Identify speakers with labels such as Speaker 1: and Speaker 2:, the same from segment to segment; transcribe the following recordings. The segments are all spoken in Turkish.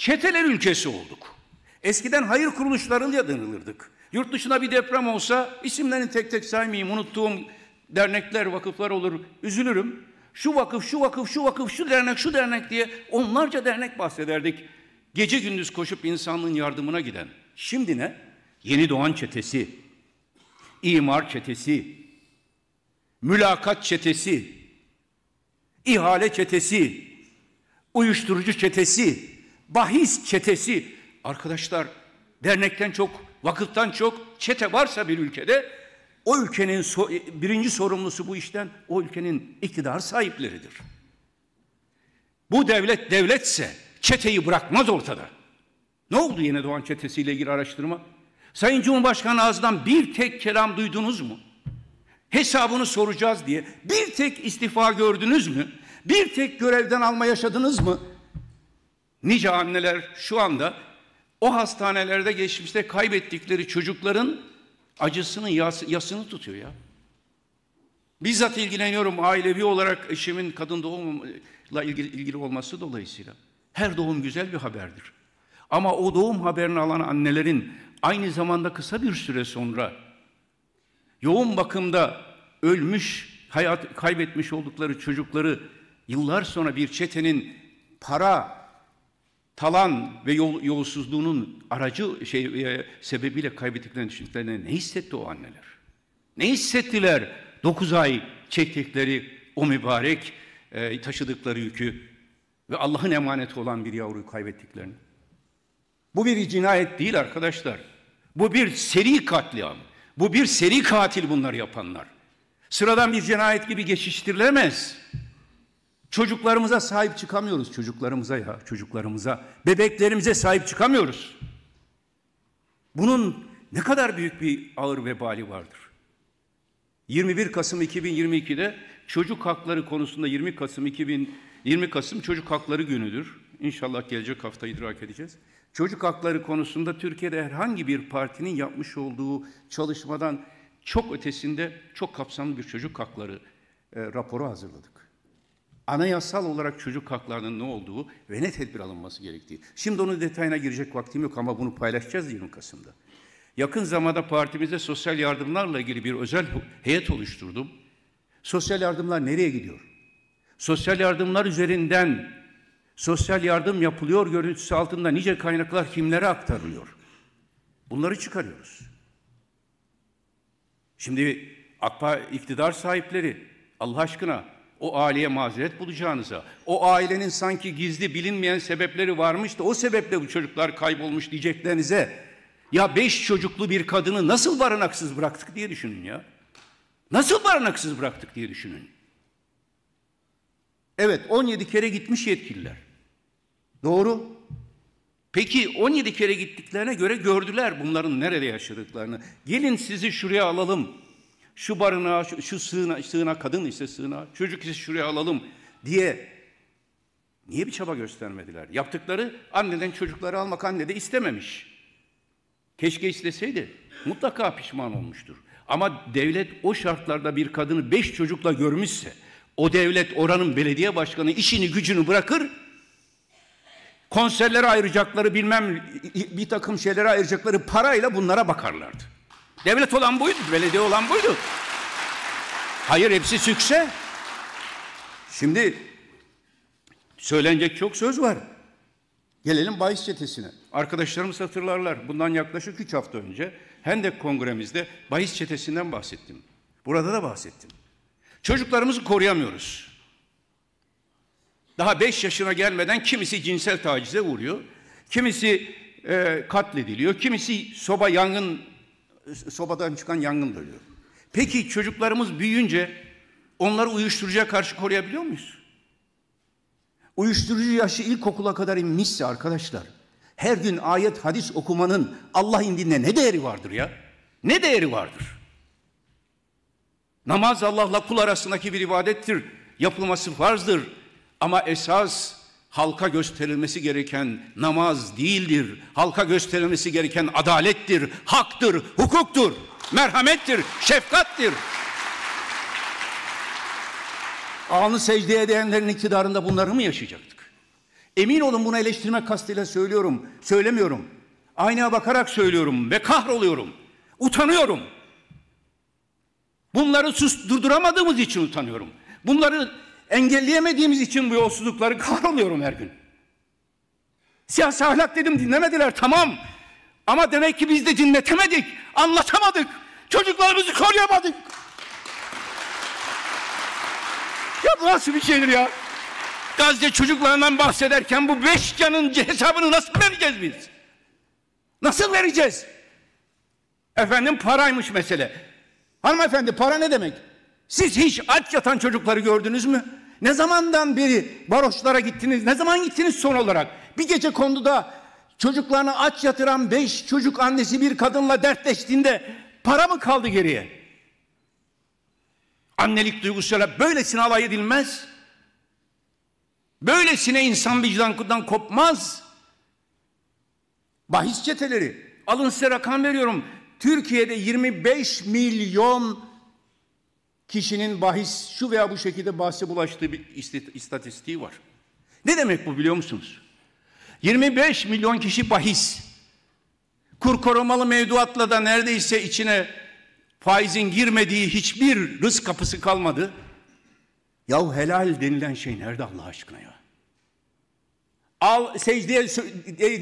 Speaker 1: Çeteler ülkesi olduk. Eskiden hayır kuruluşlarıyla danılırdık. Yurt dışına bir deprem olsa isimlerini tek tek saymayayım. Unuttuğum dernekler, vakıflar olur. Üzülürüm. Şu vakıf, şu vakıf, şu vakıf, şu dernek, şu dernek diye onlarca dernek bahsederdik. Gece gündüz koşup insanlığın yardımına giden. Şimdi ne? Yeni Doğan Çetesi, imar Çetesi, mülakat çetesi, ihale çetesi, uyuşturucu çetesi, bahis çetesi arkadaşlar dernekten çok vakıftan çok çete varsa bir ülkede o ülkenin so e, birinci sorumlusu bu işten o ülkenin iktidar sahipleridir. Bu devlet devletse çeteyi bırakmaz ortada. Ne oldu yine Doğan çetesiyle ilgili araştırma? Sayın Cumhurbaşkanı ağzından bir tek kelam duydunuz mu? Hesabını soracağız diye bir tek istifa gördünüz mü? Bir tek görevden alma yaşadınız mı? Nice anneler şu anda o hastanelerde geçmişte kaybettikleri çocukların acısının yasını tutuyor ya. Bizzat ilgileniyorum ailevi olarak eşimin kadın doğumla ilgili, ilgili olması dolayısıyla. Her doğum güzel bir haberdir. Ama o doğum haberini alan annelerin aynı zamanda kısa bir süre sonra yoğun bakımda ölmüş, hayat kaybetmiş oldukları çocukları yıllar sonra bir çetenin para talan ve yol, yolsuzluğunun aracı şey e, sebebiyle kaybettiklerini düşündüklerinde ne hissetti o anneler? Ne hissettiler? Dokuz ay çektikleri o mübarek e, taşıdıkları yükü ve Allah'ın emaneti olan bir yavruyu kaybettiklerini. Bu bir cinayet değil arkadaşlar. Bu bir seri katliam. Bu bir seri katil bunları yapanlar. Sıradan bir cinayet gibi geçiştirilemez. Çocuklarımıza sahip çıkamıyoruz çocuklarımıza ya çocuklarımıza. Bebeklerimize sahip çıkamıyoruz. Bunun ne kadar büyük bir ağır vebali vardır. 21 Kasım 2022'de çocuk hakları konusunda 20 Kasım 2020 Kasım çocuk hakları günüdür. İnşallah gelecek hafta idrak edeceğiz. Çocuk hakları konusunda Türkiye'de herhangi bir partinin yapmış olduğu çalışmadan çok ötesinde çok kapsamlı bir çocuk hakları e, raporu hazırladık anayasal olarak çocuk haklarının ne olduğu ve ne tedbir alınması gerektiği. Şimdi onun detayına girecek vaktim yok ama bunu paylaşacağız 20 Kasım'da. Yakın zamanda partimizde sosyal yardımlarla ilgili bir özel heyet oluşturdum. Sosyal yardımlar nereye gidiyor? Sosyal yardımlar üzerinden sosyal yardım yapılıyor görüntüsü altında nice kaynaklar kimlere aktarılıyor? Bunları çıkarıyoruz. Şimdi akpa iktidar sahipleri Allah aşkına o aileye mazeret bulacağınıza, o ailenin sanki gizli bilinmeyen sebepleri varmış da o sebeple bu çocuklar kaybolmuş diyeceklerinize, ya beş çocuklu bir kadını nasıl barınaksız bıraktık diye düşünün ya. Nasıl barınaksız bıraktık diye düşünün. Evet 17 kere gitmiş yetkililer. Doğru. Peki 17 kere gittiklerine göre gördüler bunların nerede yaşadıklarını. Gelin sizi şuraya alalım şu barınağa, şu, şu sığına, sığına kadın ise sığına, çocuk ise şuraya alalım diye niye bir çaba göstermediler? Yaptıkları anneden çocukları almak anne de istememiş. Keşke isteseydi. Mutlaka pişman olmuştur. Ama devlet o şartlarda bir kadını beş çocukla görmüşse, o devlet oranın belediye başkanı işini gücünü bırakır, konserlere ayıracakları bilmem bir takım şeylere ayıracakları parayla bunlara bakarlardı. Devlet olan buydu, belediye olan buydu. Hayır hepsi sükse. Şimdi söylenecek çok söz var. Gelelim bahis çetesine. Arkadaşlarımız hatırlarlar. Bundan yaklaşık üç hafta önce Hendek kongremizde bahis çetesinden bahsettim. Burada da bahsettim. Çocuklarımızı koruyamıyoruz. Daha beş yaşına gelmeden kimisi cinsel tacize vuruyor. Kimisi e, katlediliyor. Kimisi soba yangın sobadan çıkan yangın da Peki çocuklarımız büyüyünce onları uyuşturucuya karşı koruyabiliyor muyuz? Uyuşturucu yaşı ilkokula kadar inmişse arkadaşlar, her gün ayet hadis okumanın Allah indinde ne değeri vardır ya? Ne değeri vardır? Namaz Allah'la kul arasındaki bir ibadettir. Yapılması farzdır. Ama esas halka gösterilmesi gereken namaz değildir. Halka gösterilmesi gereken adalettir, haktır, hukuktur, merhamettir, şefkattir. Alnı secdeye edenlerin iktidarında bunları mı yaşayacaktık? Emin olun bunu eleştirme kastıyla söylüyorum, söylemiyorum. Aynaya bakarak söylüyorum ve kahroluyorum. Utanıyorum. Bunları sus, durduramadığımız için utanıyorum. Bunları Engelleyemediğimiz için bu yolsuzlukları kahroluyorum her gün. Siyasi ahlak dedim dinlemediler tamam. Ama demek ki biz de dinletemedik, anlatamadık. Çocuklarımızı koruyamadık. Ya bu nasıl bir şeydir ya? Gazze çocuklarından bahsederken bu beş canın hesabını nasıl vereceğiz biz? Nasıl vereceğiz? Efendim paraymış mesele. Hanımefendi para ne demek? Siz hiç aç yatan çocukları gördünüz mü? Ne zamandan beri varoşlara gittiniz? Ne zaman gittiniz son olarak? Bir gece konduda çocuklarını aç yatıran beş çocuk annesi bir kadınla dertleştiğinde para mı kaldı geriye? Annelik duygusuyla böylesine alay edilmez. Böylesine insan vicdanından kopmaz. Bahis çeteleri. Alın size rakam veriyorum. Türkiye'de 25 milyon kişinin bahis şu veya bu şekilde bahse bulaştığı bir istatistiği var. Ne demek bu biliyor musunuz? 25 milyon kişi bahis. Kur korumalı mevduatla da neredeyse içine faizin girmediği hiçbir rızk kapısı kalmadı. Yahu helal denilen şey nerede Allah aşkına ya? Al secdeye e, e,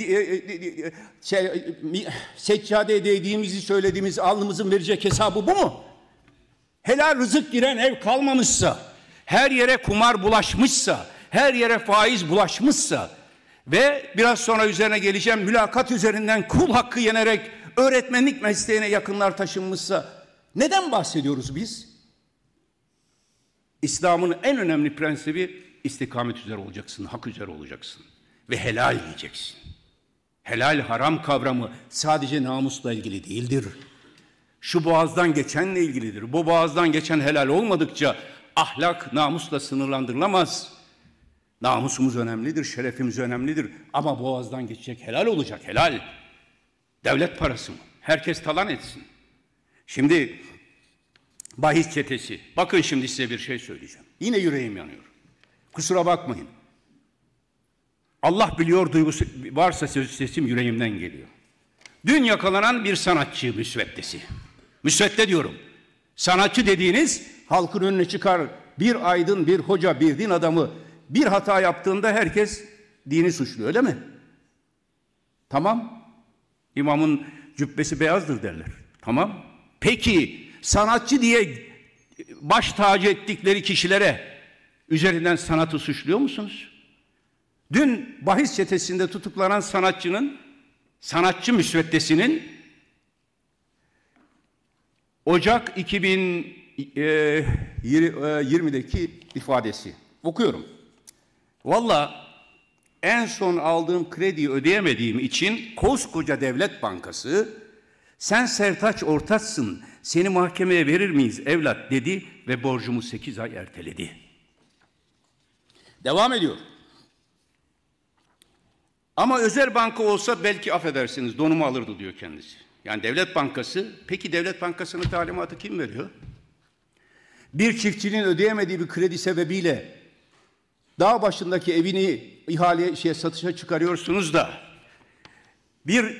Speaker 1: e, şey, seccadeye değdiğimizi söylediğimiz alnımızın verecek hesabı bu mu? helal rızık giren ev kalmamışsa, her yere kumar bulaşmışsa, her yere faiz bulaşmışsa ve biraz sonra üzerine geleceğim mülakat üzerinden kul hakkı yenerek öğretmenlik mesleğine yakınlar taşınmışsa neden bahsediyoruz biz? İslam'ın en önemli prensibi istikamet üzere olacaksın, hak üzere olacaksın ve helal yiyeceksin. Helal haram kavramı sadece namusla ilgili değildir şu boğazdan geçenle ilgilidir. Bu boğazdan geçen helal olmadıkça ahlak namusla sınırlandırılamaz. Namusumuz önemlidir, şerefimiz önemlidir. Ama boğazdan geçecek helal olacak, helal. Devlet parası mı? Herkes talan etsin. Şimdi bahis çetesi. Bakın şimdi size bir şey söyleyeceğim. Yine yüreğim yanıyor. Kusura bakmayın. Allah biliyor duygusu varsa söz sesim yüreğimden geliyor. Dün yakalanan bir sanatçı müsveddesi. Müsvedde diyorum. Sanatçı dediğiniz halkın önüne çıkar bir aydın, bir hoca, bir din adamı bir hata yaptığında herkes dini suçluyor, öyle mi? Tamam. İmamın cübbesi beyazdır derler. Tamam. Peki sanatçı diye baş tacı ettikleri kişilere üzerinden sanatı suçluyor musunuz? Dün bahis çetesinde tutuklanan sanatçının, sanatçı müsveddesinin Ocak 2020'deki e, e, ifadesi. Okuyorum. Valla en son aldığım krediyi ödeyemediğim için koskoca devlet bankası sen Sertaç Ortaç'sın seni mahkemeye verir miyiz evlat dedi ve borcumu 8 ay erteledi. Devam ediyor. Ama özel banka olsa belki affedersiniz donumu alırdı diyor kendisi. Yani Devlet Bankası, peki Devlet Bankası'nın talimatı kim veriyor? Bir çiftçinin ödeyemediği bir kredi sebebiyle dağ başındaki evini ihale şey satışa çıkarıyorsunuz da bir